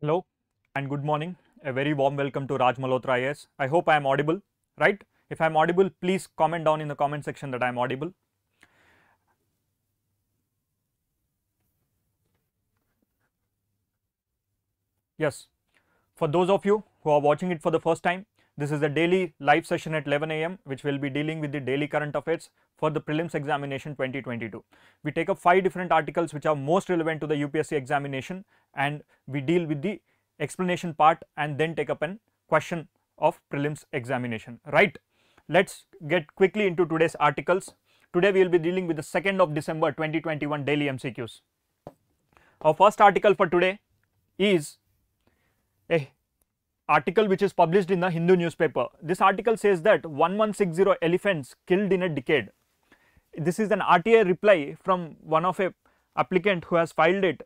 Hello and good morning. A very warm welcome to Raj Malhotra IS. I hope I am audible, right? If I am audible, please comment down in the comment section that I am audible. Yes, for those of you who are watching it for the first time, this is a daily live session at 11 a.m. which will be dealing with the daily current affairs for the prelims examination 2022. We take up five different articles which are most relevant to the UPSC examination and we deal with the explanation part and then take up an question of prelims examination, right. Let's get quickly into today's articles. Today we will be dealing with the 2nd of December 2021 daily MCQs. Our first article for today is a eh, article which is published in the Hindu newspaper. This article says that 1160 elephants killed in a decade. This is an RTA reply from one of a applicant who has filed it.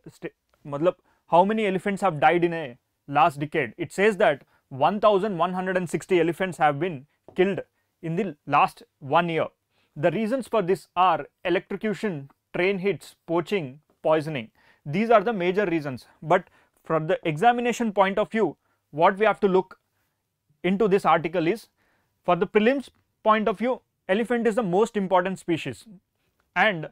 how many elephants have died in a last decade? It says that 1160 elephants have been killed in the last one year. The reasons for this are electrocution, train hits, poaching, poisoning. These are the major reasons. But from the examination point of view, what we have to look into this article is for the prelims point of view elephant is the most important species and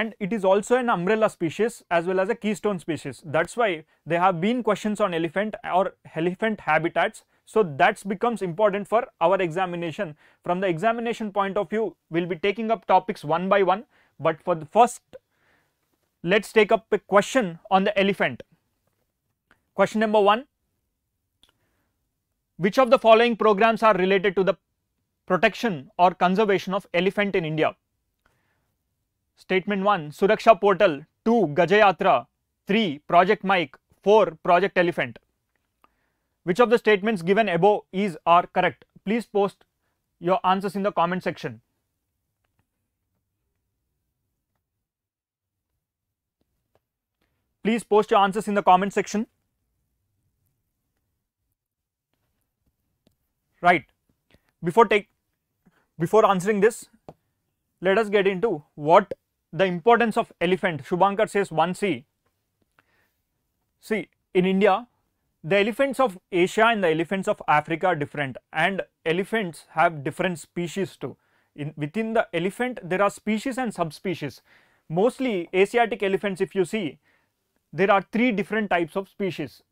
and it is also an umbrella species as well as a keystone species that's why there have been questions on elephant or elephant habitats so that becomes important for our examination from the examination point of view we'll be taking up topics one by one but for the first let's take up a question on the elephant question number 1 which of the following programs are related to the protection or conservation of elephant in India? Statement 1 Suraksha Portal 2 Gajayatra 3 Project Mike 4 Project Elephant Which of the statements given above is are correct? Please post your answers in the comment section. Please post your answers in the comment section. right. Before take before answering this, let us get into what the importance of elephant. Shubhankar says 1C. See, in India, the elephants of Asia and the elephants of Africa are different and elephants have different species too. In, within the elephant, there are species and subspecies. Mostly Asiatic elephants, if you see, there are three different types of species.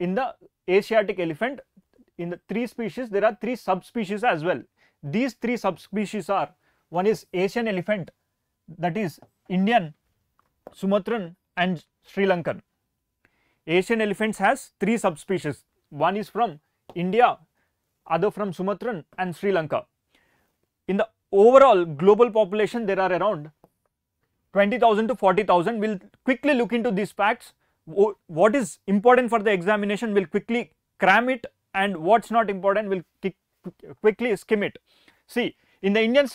In the Asiatic elephant, in the three species there are three subspecies as well. These three subspecies are one is Asian elephant that is Indian, Sumatran and Sri Lankan. Asian elephants has three subspecies one is from India, other from Sumatran and Sri Lanka. In the overall global population there are around 20,000 to 40,000. We will quickly look into these facts. What is important for the examination, we will quickly cram it and what's not important we will quickly skim it. See, in the Indian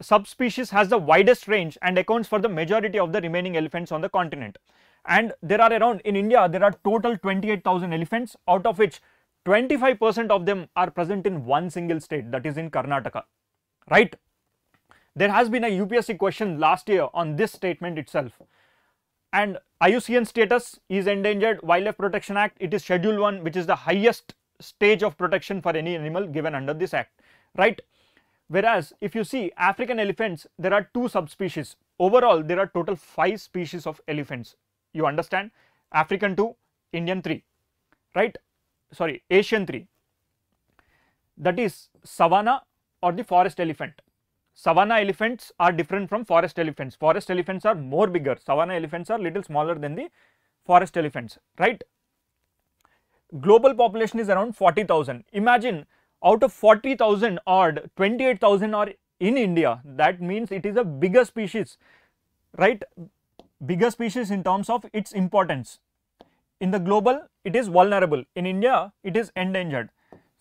subspecies has the widest range and accounts for the majority of the remaining elephants on the continent. And there are around, in India, there are total 28,000 elephants, out of which 25% of them are present in one single state, that is in Karnataka, right? There has been a UPSC question last year on this statement itself. And IUCN status is Endangered Wildlife Protection Act. It is Schedule 1, which is the highest stage of protection for any animal given under this act, right? Whereas if you see African elephants, there are two subspecies. Overall, there are total five species of elephants. You understand? African 2, Indian 3, right? Sorry, Asian 3. That is savanna or the forest elephant. Savanna elephants are different from forest elephants. Forest elephants are more bigger. Savanna elephants are little smaller than the forest elephants, right? global population is around 40,000. Imagine out of 40,000 odd, 28,000 are in India. That means it is a bigger species, right? Bigger species in terms of its importance. In the global, it is vulnerable. In India, it is endangered.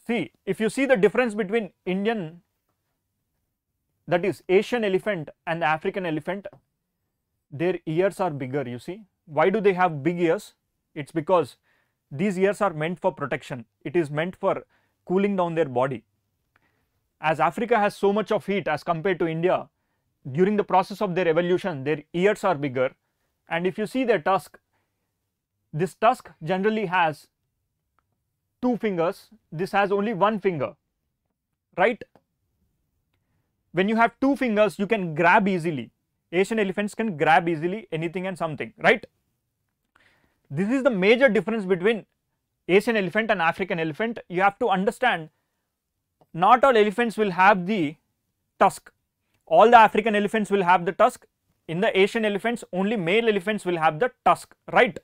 See, if you see the difference between Indian, that is Asian elephant and African elephant, their ears are bigger, you see. Why do they have big ears? It's because these ears are meant for protection. It is meant for cooling down their body. As Africa has so much of heat as compared to India, during the process of their evolution, their ears are bigger. And if you see their tusk, this tusk generally has two fingers. This has only one finger, right? When you have two fingers, you can grab easily. Asian elephants can grab easily anything and something, right? This is the major difference between Asian elephant and African elephant. You have to understand not all elephants will have the tusk. All the African elephants will have the tusk. In the Asian elephants, only male elephants will have the tusk, right?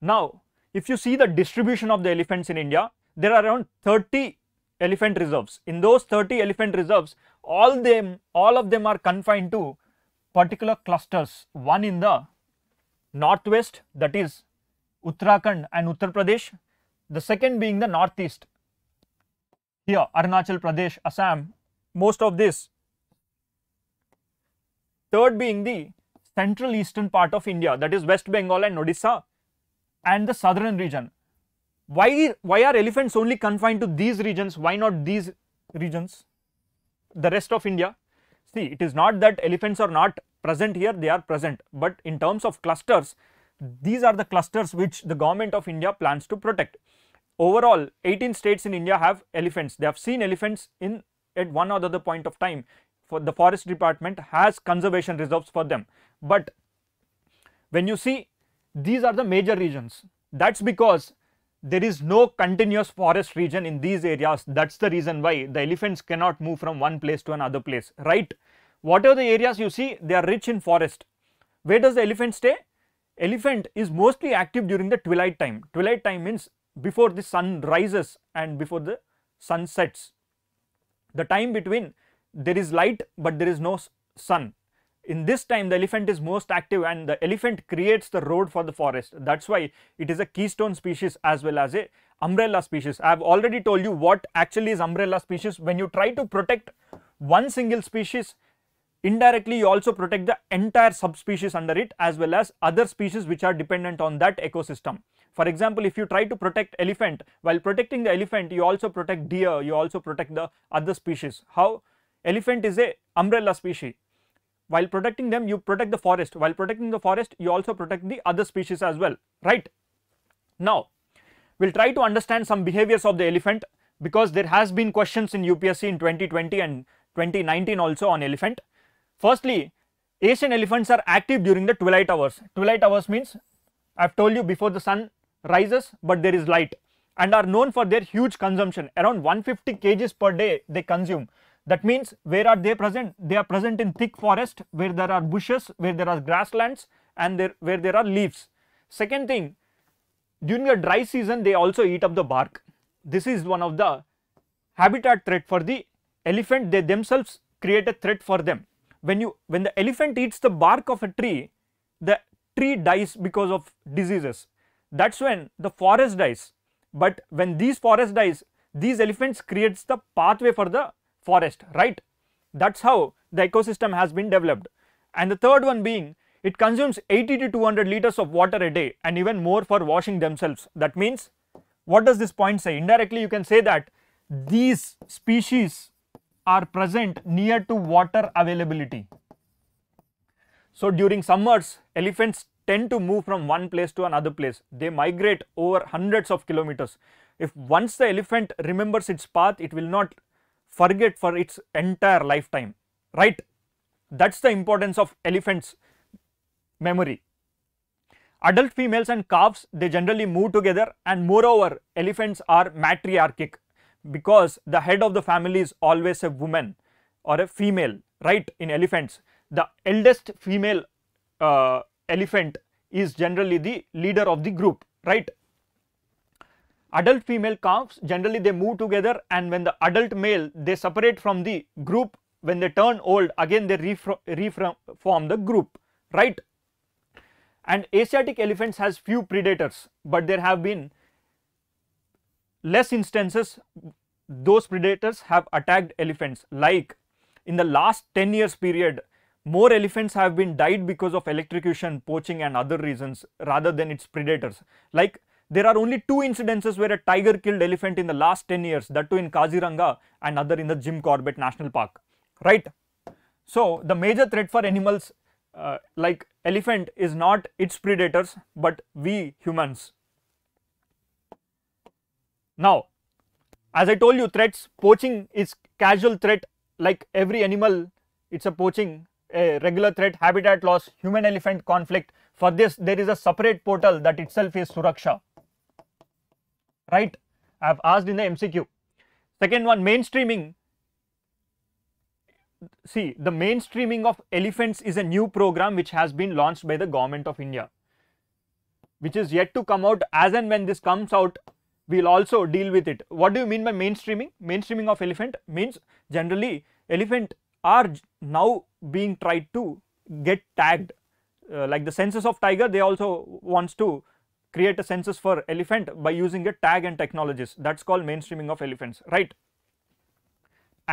Now, if you see the distribution of the elephants in India, there are around 30 elephant reserves. In those 30 elephant reserves, all them, all of them are confined to particular clusters, one in the northwest that is Uttarakhand and Uttar Pradesh, the second being the northeast here Arunachal Pradesh, Assam, most of this. Third being the central eastern part of India that is West Bengal and Odisha and the southern region. Why, why are elephants only confined to these regions? Why not these regions, the rest of India? See, it is not that elephants are not present here, they are present, but in terms of clusters, these are the clusters which the government of India plans to protect. Overall, 18 states in India have elephants. They have seen elephants in at one or the other point of time. For the forest department has conservation reserves for them. But when you see, these are the major regions. That's because there is no continuous forest region in these areas. That's the reason why the elephants cannot move from one place to another place, right? Whatever the areas you see, they are rich in forest. Where does the elephant stay? Elephant is mostly active during the twilight time. Twilight time means before the sun rises and before the sun sets. The time between there is light but there is no sun in this time the elephant is most active and the elephant creates the road for the forest that's why it is a keystone species as well as a umbrella species i have already told you what actually is umbrella species when you try to protect one single species indirectly you also protect the entire subspecies under it as well as other species which are dependent on that ecosystem for example if you try to protect elephant while protecting the elephant you also protect deer you also protect the other species how elephant is a umbrella species while protecting them, you protect the forest. While protecting the forest, you also protect the other species as well, right? Now, we'll try to understand some behaviors of the elephant because there has been questions in UPSC in 2020 and 2019 also on elephant. Firstly, Asian elephants are active during the twilight hours. Twilight hours means I've told you before the sun rises but there is light and are known for their huge consumption around 150 kgs per day they consume that means where are they present? They are present in thick forest where there are bushes, where there are grasslands and there, where there are leaves. Second thing, during the dry season they also eat up the bark. This is one of the habitat threat for the elephant. They themselves create a threat for them. When you when the elephant eats the bark of a tree, the tree dies because of diseases. That's when the forest dies. But when these forest dies, these elephants creates the pathway for the forest, right? That is how the ecosystem has been developed. And the third one being, it consumes 80 to 200 liters of water a day and even more for washing themselves. That means, what does this point say? Indirectly, you can say that these species are present near to water availability. So, during summers, elephants tend to move from one place to another place. They migrate over hundreds of kilometers. If once the elephant remembers its path, it will not forget for its entire lifetime, right? That's the importance of elephants memory. Adult females and calves, they generally move together and moreover, elephants are matriarchic because the head of the family is always a woman or a female, right? In elephants, the eldest female uh, elephant is generally the leader of the group, right? adult female calves generally they move together and when the adult male they separate from the group when they turn old again they reform the group right and asiatic elephants has few predators but there have been less instances those predators have attacked elephants like in the last 10 years period more elephants have been died because of electrocution poaching and other reasons rather than its predators like there are only two incidences where a tiger killed elephant in the last 10 years, that too in Kaziranga and other in the Jim Corbett National Park, right? So, the major threat for animals uh, like elephant is not its predators, but we humans. Now, as I told you threats, poaching is casual threat like every animal, it's a poaching, a regular threat, habitat loss, human elephant conflict. For this, there is a separate portal that itself is Suraksha right I have asked in the MCQ. Second one mainstreaming. See the mainstreaming of elephants is a new program which has been launched by the government of India which is yet to come out as and when this comes out we will also deal with it. What do you mean by mainstreaming? Mainstreaming of elephant means generally elephant are now being tried to get tagged uh, like the census of tiger they also wants to create a census for elephant by using a tag and technologies that's called mainstreaming of elephants right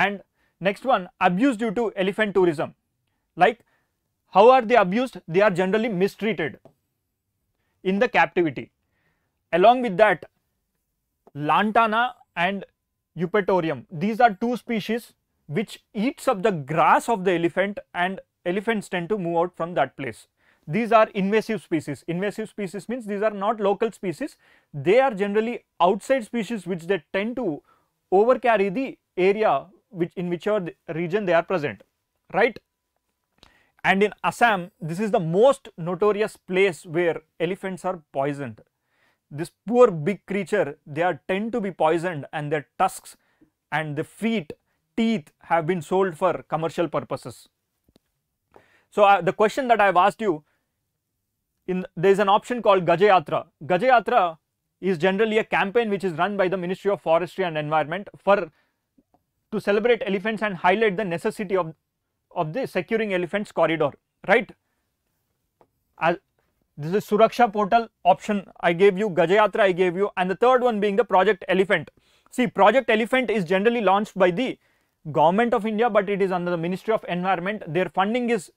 and next one abuse due to elephant tourism like how are they abused they are generally mistreated in the captivity along with that lantana and eupatorium these are two species which eats up the grass of the elephant and elephants tend to move out from that place these are invasive species. Invasive species means these are not local species, they are generally outside species which they tend to overcarry the area which in whichever region they are present, right. And in Assam, this is the most notorious place where elephants are poisoned. This poor big creature, they are tend to be poisoned and their tusks and the feet, teeth have been sold for commercial purposes. So, uh, the question that I have asked you in there is an option called Gajayatra. Gajayatra is generally a campaign which is run by the Ministry of Forestry and Environment for to celebrate elephants and highlight the necessity of, of the securing elephants corridor, right. As this is Suraksha portal option I gave you, Gajayatra I gave you and the third one being the project elephant. See project elephant is generally launched by the government of India but it is under the Ministry of Environment, their funding is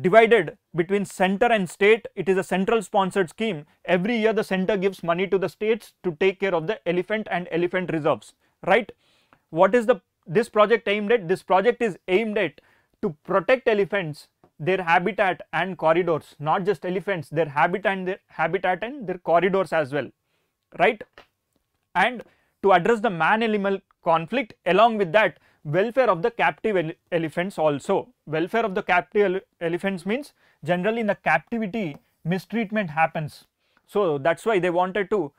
divided between center and state. It is a central sponsored scheme. Every year the center gives money to the states to take care of the elephant and elephant reserves, right? What is the this project aimed at? This project is aimed at to protect elephants, their habitat and corridors, not just elephants, their habitat and their habitat and their corridors as well, right? And to address the man-animal conflict along with that welfare of the captive ele elephants also. Welfare of the captive ele elephants means generally in the captivity mistreatment happens. So, that is why they wanted to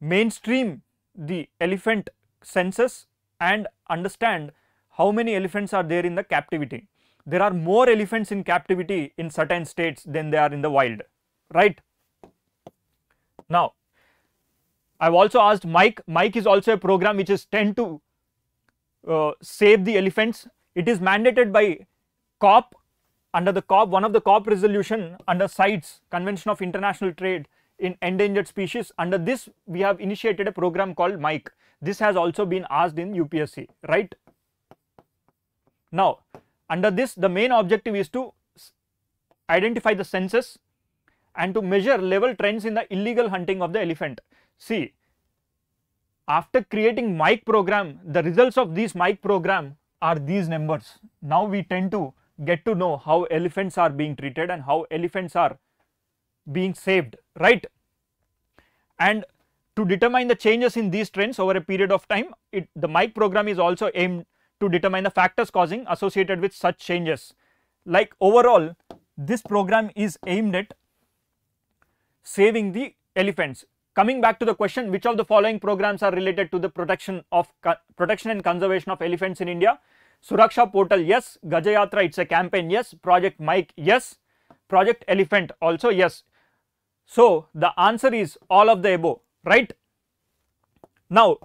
mainstream the elephant census and understand how many elephants are there in the captivity. There are more elephants in captivity in certain states than they are in the wild, right. Now, I have also asked Mike, Mike is also a program which is 10 to uh, save the elephants. It is mandated by COP under the COP, one of the COP resolution under CITES, Convention of International Trade in Endangered Species. Under this, we have initiated a program called MIKE. This has also been asked in UPSC, right? Now, under this, the main objective is to identify the census and to measure level trends in the illegal hunting of the elephant. See, after creating mic program, the results of this mic program are these numbers. Now we tend to get to know how elephants are being treated and how elephants are being saved, right? And to determine the changes in these trends over a period of time, it, the mic program is also aimed to determine the factors causing associated with such changes. Like overall, this program is aimed at saving the elephants Coming back to the question, which of the following programs are related to the protection of protection and conservation of elephants in India? Suraksha Portal, yes. Gajayatra, it's a campaign, yes. Project Mike, yes. Project Elephant, also, yes. So, the answer is all of the above, right? Now,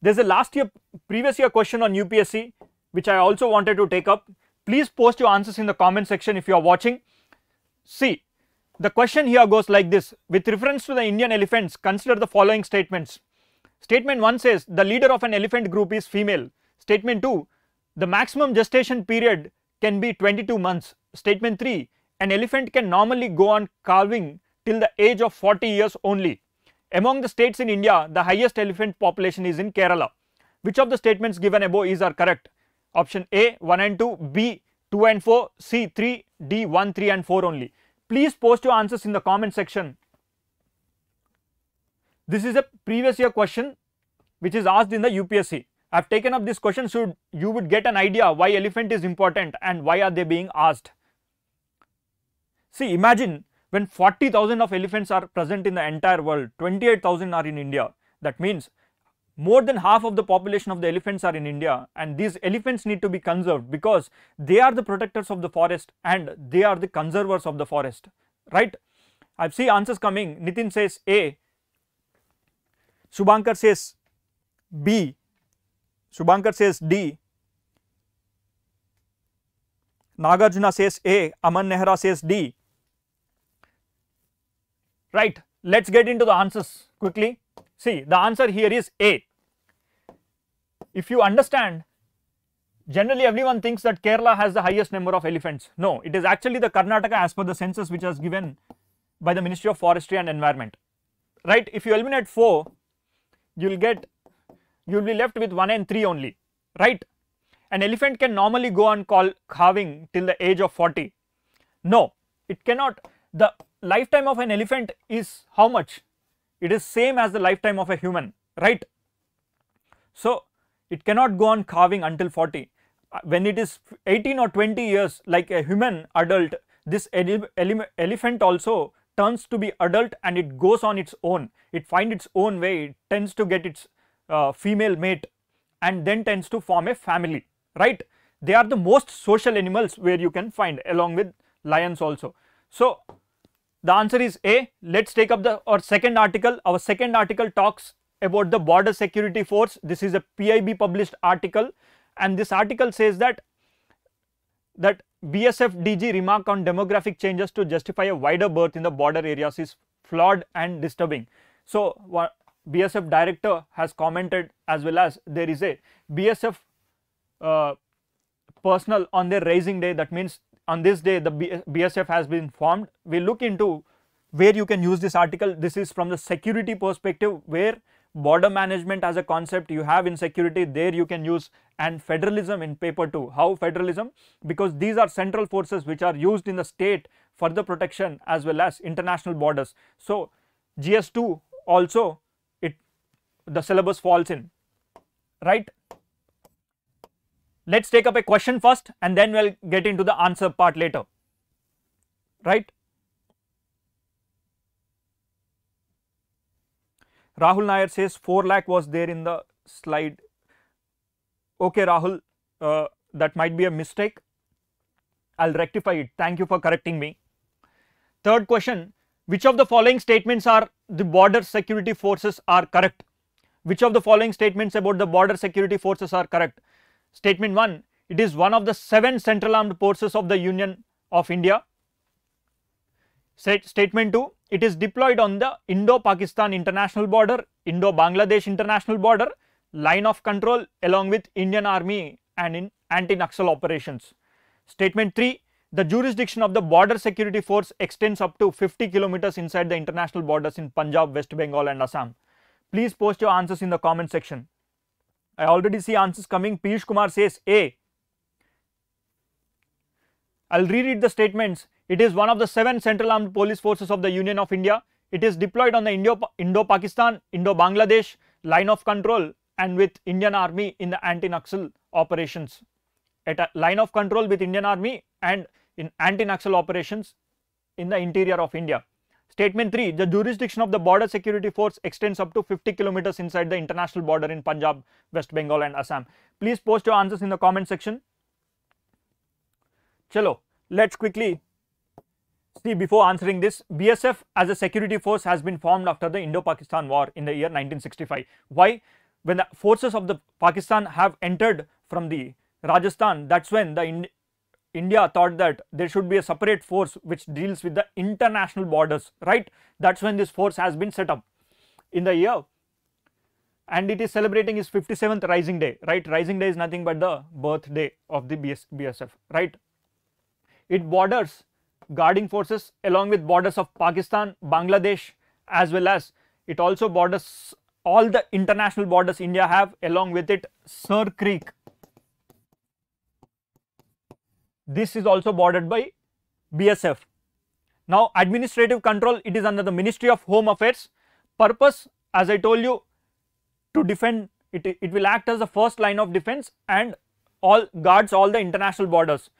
there is a last year, previous year question on UPSC, which I also wanted to take up. Please post your answers in the comment section if you are watching. See, the question here goes like this with reference to the Indian elephants consider the following statements. Statement 1 says the leader of an elephant group is female. Statement 2 the maximum gestation period can be 22 months. Statement 3 an elephant can normally go on calving till the age of 40 years only. Among the states in India the highest elephant population is in Kerala. Which of the statements given above is are correct? Option A 1 and 2, B 2 and 4, C 3, D 1, 3 and 4 only. Please post your answers in the comment section. This is a previous year question which is asked in the UPSC. I have taken up this question so you would get an idea why elephant is important and why are they being asked. See imagine when 40,000 of elephants are present in the entire world, 28,000 are in India. That means more than half of the population of the elephants are in India and these elephants need to be conserved because they are the protectors of the forest and they are the conservers of the forest, right. I see answers coming, Nitin says A, Subankar says B, Subankar says D, Nagarjuna says A, Aman Nehra says D. Right, let us get into the answers quickly. See, the answer here is A if you understand generally everyone thinks that Kerala has the highest number of elephants. No, it is actually the Karnataka as per the census which was given by the Ministry of Forestry and Environment. Right, if you eliminate 4, you will get, you will be left with 1 and 3 only, right. An elephant can normally go on call calving till the age of 40. No, it cannot. The lifetime of an elephant is how much? It is same as the lifetime of a human, right. So, it cannot go on carving until 40. Uh, when it is 18 or 20 years like a human adult, this ele ele elephant also turns to be adult and it goes on its own. It finds its own way, it tends to get its uh, female mate and then tends to form a family, right. They are the most social animals where you can find along with lions also. So, the answer is A. Let us take up the or second article. Our second article talks about the border security force. This is a PIB published article and this article says that that BSF DG remark on demographic changes to justify a wider berth in the border areas is flawed and disturbing. So, BSF director has commented as well as there is a BSF uh, personal on their raising day that means on this day the BSF has been formed. We look into where you can use this article. This is from the security perspective where border management as a concept you have in security there you can use and federalism in paper 2. How federalism? Because these are central forces which are used in the state for the protection as well as international borders. So, GS2 also it the syllabus falls in right. Let us take up a question first and then we will get into the answer part later right. Rahul Nair says 4 lakh was there in the slide. Okay, Rahul, uh, that might be a mistake. I'll rectify it. Thank you for correcting me. Third question, which of the following statements are the border security forces are correct? Which of the following statements about the border security forces are correct? Statement 1, it is one of the 7 central armed forces of the Union of India. Statement 2, it is deployed on the Indo-Pakistan international border, Indo-Bangladesh international border, line of control along with Indian Army and in anti-Naxal operations. Statement 3, the jurisdiction of the border security force extends up to 50 kilometers inside the international borders in Punjab, West Bengal and Assam. Please post your answers in the comment section. I already see answers coming. Piyush Kumar says A. I'll reread the statements. It is one of the seven Central Armed Police Forces of the Union of India. It is deployed on the Indo-Pakistan, Indo-Bangladesh line of control and with Indian Army in the anti-Naxal operations. At a line of control with Indian Army and in anti-Naxal operations in the interior of India. Statement 3. The jurisdiction of the border security force extends up to 50 kilometers inside the international border in Punjab, West Bengal and Assam. Please post your answers in the comment section. Chalo, let's quickly See, before answering this, BSF as a security force has been formed after the Indo-Pakistan War in the year 1965. Why? When the forces of the Pakistan have entered from the Rajasthan, that's when the Ind India thought that there should be a separate force which deals with the international borders, right? That's when this force has been set up in the year and it is celebrating its 57th rising day, right? Rising day is nothing but the birthday of the BS BSF, right? It borders guarding forces along with borders of Pakistan, Bangladesh as well as it also borders all the international borders India have along with it Sir Creek. This is also bordered by BSF. Now administrative control it is under the Ministry of Home Affairs. Purpose as I told you to defend it, it will act as the first line of defense and all guards all the international borders.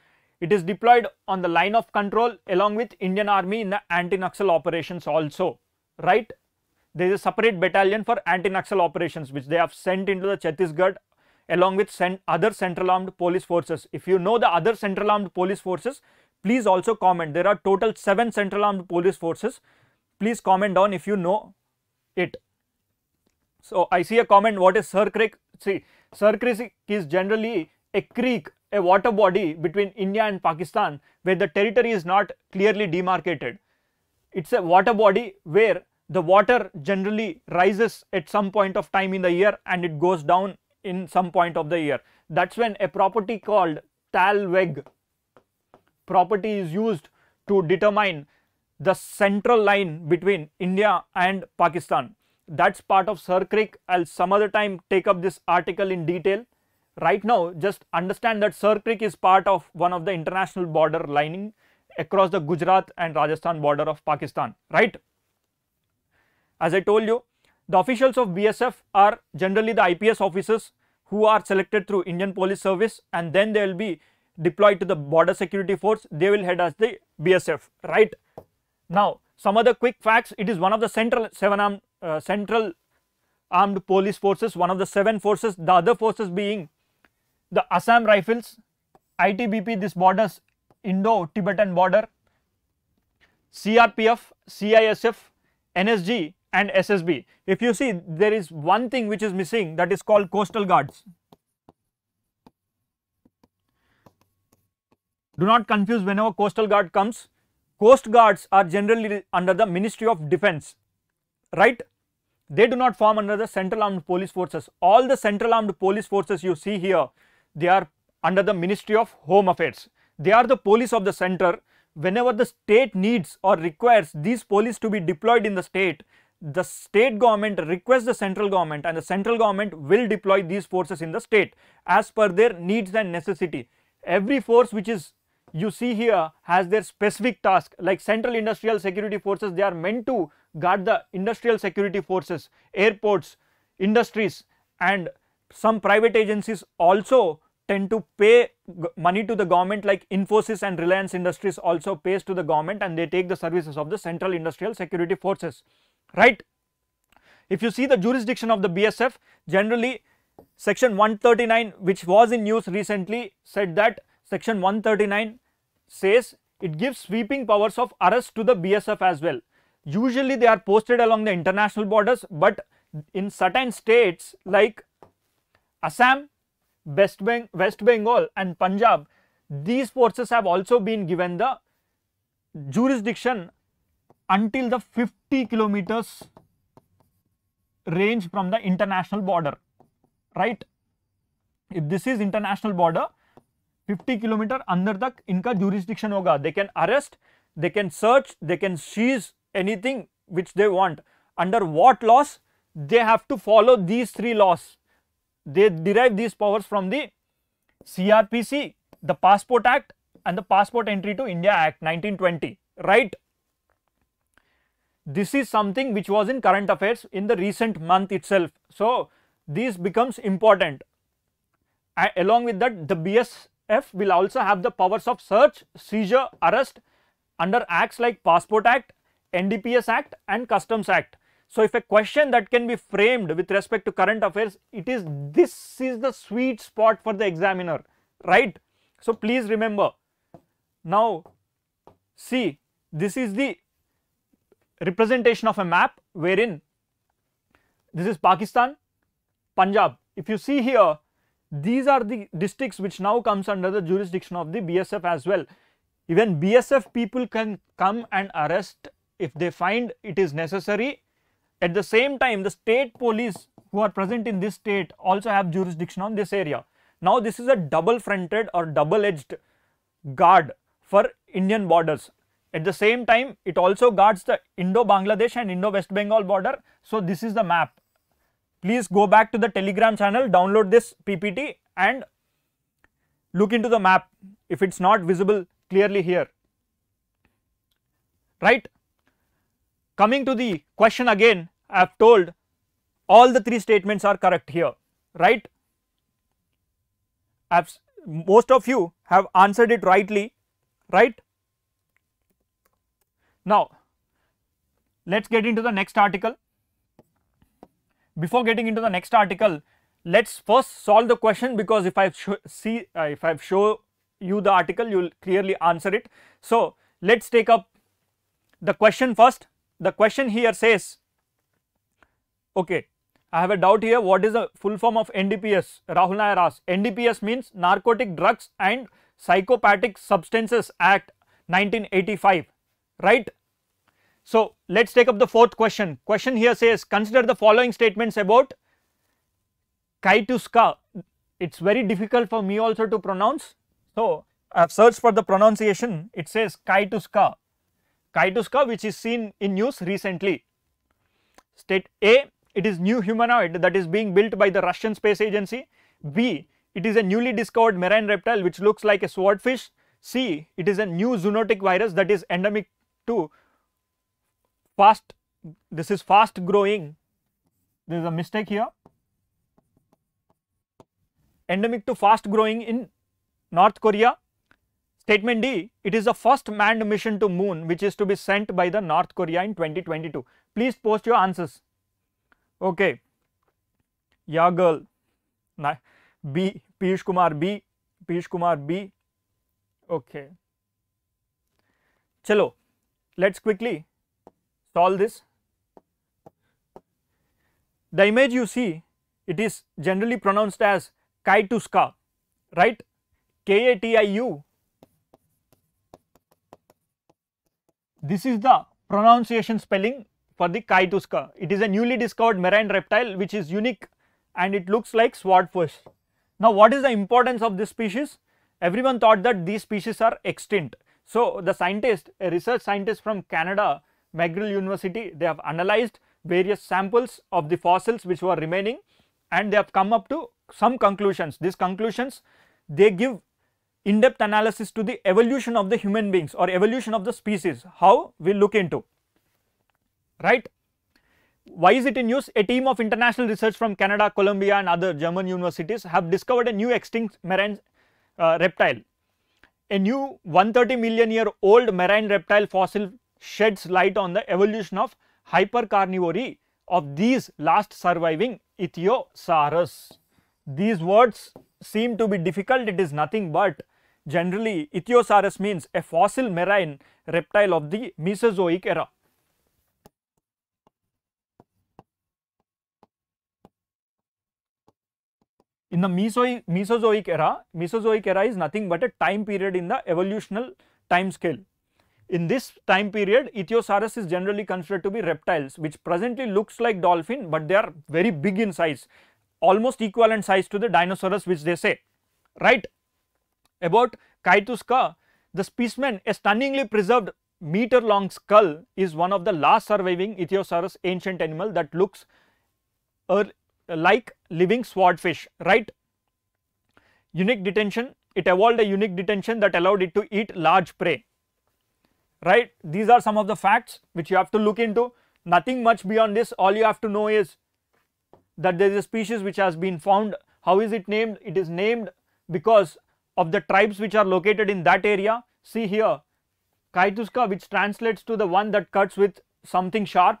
It is deployed on the line of control along with Indian Army in the anti-Naxal operations also, right? There is a separate battalion for anti-Naxal operations which they have sent into the Chhattisgarh along with other central armed police forces. If you know the other central armed police forces, please also comment. There are total 7 central armed police forces. Please comment down if you know it. So, I see a comment what is Sir Creek? See, Sir Creek is generally a creek a water body between India and Pakistan where the territory is not clearly demarcated. It's a water body where the water generally rises at some point of time in the year and it goes down in some point of the year. That's when a property called Talweg property is used to determine the central line between India and Pakistan. That's part of Sir Creek. I'll some other time take up this article in detail right now just understand that Sir Creek is part of one of the international border lining across the Gujarat and Rajasthan border of Pakistan, right? As I told you, the officials of BSF are generally the IPS officers who are selected through Indian Police Service and then they will be deployed to the border security force, they will head as the BSF, right? Now, some other quick facts, it is one of the central seven armed, uh, central armed police forces, one of the seven forces, the other forces being the Assam Rifles, ITBP this borders Indo-Tibetan border, CRPF, CISF, NSG and SSB. If you see there is one thing which is missing that is called coastal guards. Do not confuse whenever coastal guard comes, coast guards are generally under the Ministry of Defence, right? They do not form under the central armed police forces. All the central armed police forces you see here they are under the Ministry of Home Affairs. They are the police of the center. Whenever the state needs or requires these police to be deployed in the state, the state government requests the central government and the central government will deploy these forces in the state as per their needs and necessity. Every force which is you see here has their specific task like central industrial security forces they are meant to guard the industrial security forces, airports, industries and some private agencies also tend to pay money to the government like Infosys and Reliance Industries also pays to the government and they take the services of the Central Industrial Security Forces, right. If you see the jurisdiction of the BSF, generally section 139 which was in news recently said that section 139 says it gives sweeping powers of arrest to the BSF as well. Usually they are posted along the international borders but in certain states like Assam, West, Beng West Bengal and Punjab, these forces have also been given the jurisdiction until the 50 kilometers range from the international border, right? If this is international border, 50 kilometer under the inca jurisdiction होगा. They can arrest, they can search, they can seize anything which they want. Under what laws? They have to follow these three laws they derive these powers from the CRPC, the Passport Act and the Passport Entry to India Act 1920, right? This is something which was in current affairs in the recent month itself. So, this becomes important. I, along with that, the BSF will also have the powers of search, seizure, arrest under acts like Passport Act, NDPS Act and Customs Act. So, if a question that can be framed with respect to current affairs, it is this is the sweet spot for the examiner, right. So, please remember. Now, see this is the representation of a map wherein this is Pakistan, Punjab. If you see here, these are the districts which now comes under the jurisdiction of the BSF as well. Even BSF people can come and arrest if they find it is necessary at the same time, the state police who are present in this state also have jurisdiction on this area. Now, this is a double fronted or double edged guard for Indian borders. At the same time, it also guards the Indo-Bangladesh and Indo-West Bengal border. So, this is the map. Please go back to the telegram channel, download this PPT and look into the map if it is not visible clearly here, right. Coming to the question again, I have told all the three statements are correct here, right? I've, most of you have answered it rightly, right? Now, let us get into the next article. Before getting into the next article, let us first solve the question because if I see, uh, if I show you the article, you will clearly answer it. So, let us take up the question first. The question here says Okay, I have a doubt here. What is the full form of NDPS? Rahul Nair NDPS means Narcotic Drugs and Psychopathic Substances Act 1985, right? So, let us take up the fourth question. Question here says consider the following statements about Kaituska. It is very difficult for me also to pronounce. So, I have searched for the pronunciation. It says Kaituska. Kaituska which is seen in news recently. State A it is new humanoid that is being built by the Russian space agency. B, it is a newly discovered marine reptile which looks like a swordfish. C, it is a new zoonotic virus that is endemic to fast, this is fast growing. There is a mistake here. Endemic to fast growing in North Korea. Statement D, it is the first manned mission to moon which is to be sent by the North Korea in 2022. Please post your answers. Okay या girl ना B Piyush Kumar B Piyush Kumar B okay चलो let's quickly solve this the image you see it is generally pronounced as Kaituska right K A T I U this is the pronunciation spelling for the Kaituska. It is a newly discovered marine reptile which is unique and it looks like swordfish. Now what is the importance of this species? Everyone thought that these species are extinct. So the scientist, a research scientist from Canada, McGill University, they have analyzed various samples of the fossils which were remaining and they have come up to some conclusions. These conclusions they give in-depth analysis to the evolution of the human beings or evolution of the species, how we look into right. Why is it in use? A team of international research from Canada, Colombia and other German universities have discovered a new extinct marine uh, reptile. A new 130 million year old marine reptile fossil sheds light on the evolution of hypercarnivory of these last surviving Ethiosaurus. These words seem to be difficult, it is nothing but generally Ethiosaurus means a fossil marine reptile of the Mesozoic era. in the Mesozoic, era, Mesozoic era is nothing but a time period in the evolutional time scale. In this time period, Ethiosaurus is generally considered to be reptiles, which presently looks like dolphin, but they are very big in size, almost equivalent size to the dinosaurs which they say, right? About Kaituska, the specimen, a stunningly preserved meter long skull is one of the last surviving Ethiosaurus ancient animal that looks er, like living swordfish right. Unique detention it evolved a unique detention that allowed it to eat large prey right. These are some of the facts which you have to look into nothing much beyond this all you have to know is that there is a species which has been found how is it named it is named because of the tribes which are located in that area see here Kaituska which translates to the one that cuts with something sharp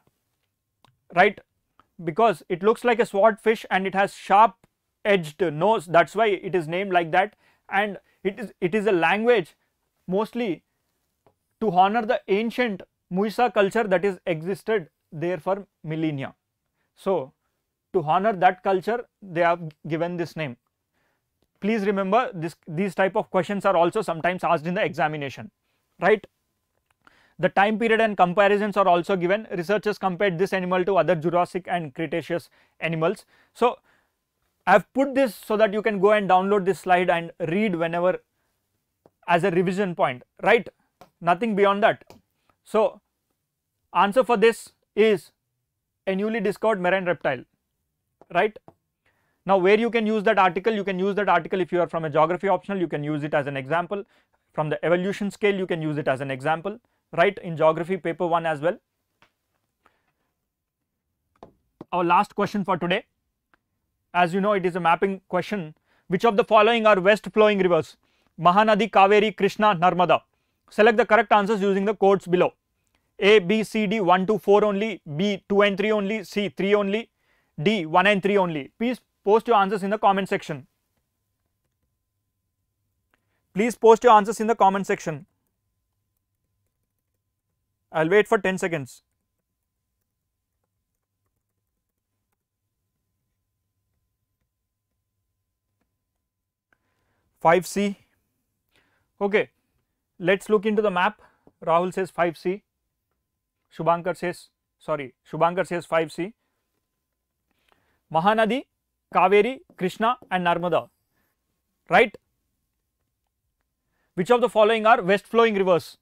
right because it looks like a swordfish and it has sharp edged nose that's why it is named like that and it is it is a language mostly to honor the ancient Muisha culture that is existed there for millennia. So, to honor that culture they have given this name. Please remember this these type of questions are also sometimes asked in the examination right. The time period and comparisons are also given. Researchers compared this animal to other Jurassic and Cretaceous animals. So, I have put this so that you can go and download this slide and read whenever as a revision point, right? Nothing beyond that. So, answer for this is a newly discovered marine reptile, right? Now, where you can use that article, you can use that article if you are from a geography optional, you can use it as an example. From the evolution scale, you can use it as an example right in geography paper 1 as well. Our last question for today, as you know it is a mapping question, which of the following are west flowing rivers? Mahanadi, Kaveri, Krishna, Narmada. Select the correct answers using the codes below. A, B, C, D 1 to 4 only, B 2 and 3 only, C 3 only, D 1 and 3 only. Please post your answers in the comment section. Please post your answers in the comment section. I will wait for 10 seconds. Five C. Okay, let's look into the map. Rahul says five C. Shubhankar says sorry. Shubhankar says five C. Mahanadi, Kaveri, Krishna, and Narmada. Right? Which of the following are west flowing rivers?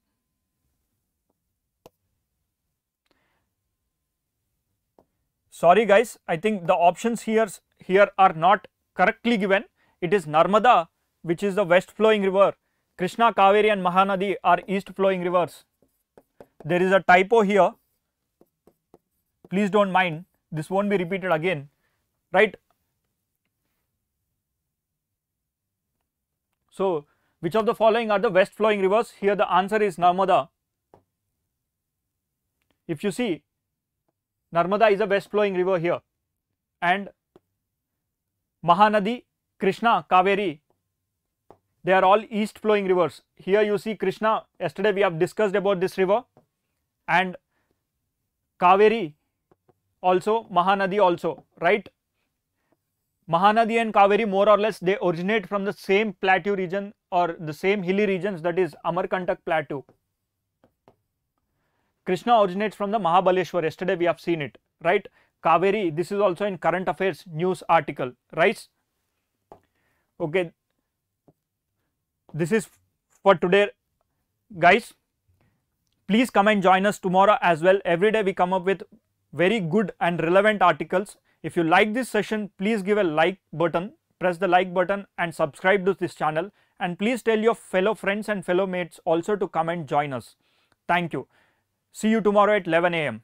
Sorry guys, I think the options here, here are not correctly given. It is Narmada which is the west flowing river. Krishna, Kaveri and Mahanadi are east flowing rivers. There is a typo here. Please do not mind. This won't be repeated again, right. So, which of the following are the west flowing rivers? Here the answer is Narmada. If you see Narmada is a west flowing river here and Mahanadi, Krishna, Kaveri, they are all east flowing rivers. Here you see Krishna, yesterday we have discussed about this river and Kaveri also, Mahanadi also, right. Mahanadi and Kaveri more or less they originate from the same plateau region or the same hilly regions that is Amarkantak plateau Krishna originates from the Mahabaleshwar, yesterday we have seen it, right? Kaveri, this is also in current affairs news article, right? Okay, this is for today guys. Please come and join us tomorrow as well. Every day we come up with very good and relevant articles. If you like this session, please give a like button, press the like button and subscribe to this channel and please tell your fellow friends and fellow mates also to come and join us. Thank you. See you tomorrow at 11 a.m.